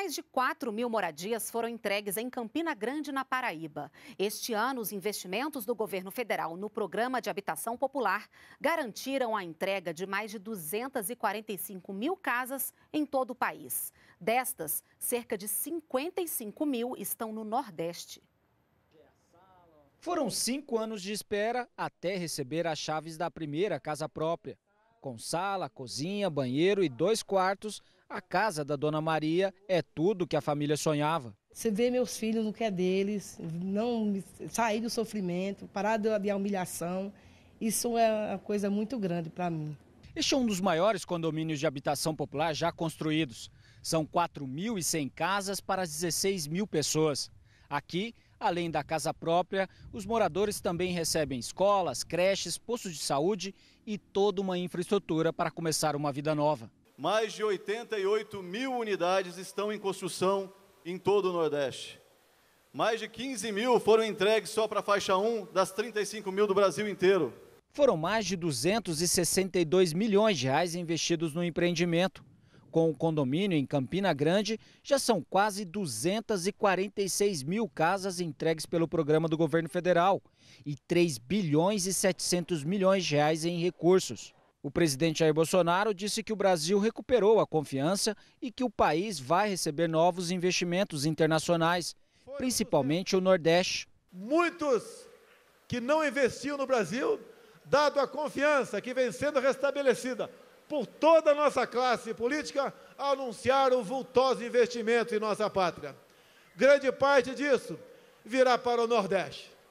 Mais de 4 mil moradias foram entregues em Campina Grande, na Paraíba. Este ano, os investimentos do governo federal no Programa de Habitação Popular garantiram a entrega de mais de 245 mil casas em todo o país. Destas, cerca de 55 mil estão no Nordeste. Foram cinco anos de espera até receber as chaves da primeira casa própria. Com sala, cozinha, banheiro e dois quartos, a casa da Dona Maria é tudo que a família sonhava. Você vê meus filhos no que é deles, não sair do sofrimento, parar de humilhação, isso é uma coisa muito grande para mim. Este é um dos maiores condomínios de habitação popular já construídos. São 4.100 casas para 16 mil pessoas. Aqui, além da casa própria, os moradores também recebem escolas, creches, postos de saúde e toda uma infraestrutura para começar uma vida nova mais de 88 mil unidades estão em construção em todo o Nordeste. Mais de 15 mil foram entregues só para a faixa 1 das 35 mil do Brasil inteiro. Foram mais de 262 milhões de reais investidos no empreendimento. Com o condomínio em Campina Grande, já são quase 246 mil casas entregues pelo programa do governo federal e 3 bilhões e 700 milhões de reais em recursos. O presidente Jair Bolsonaro disse que o Brasil recuperou a confiança e que o país vai receber novos investimentos internacionais, principalmente o Nordeste. Muitos que não investiam no Brasil, dado a confiança que vem sendo restabelecida por toda a nossa classe política, anunciaram vultoso investimentos em nossa pátria. Grande parte disso virá para o Nordeste.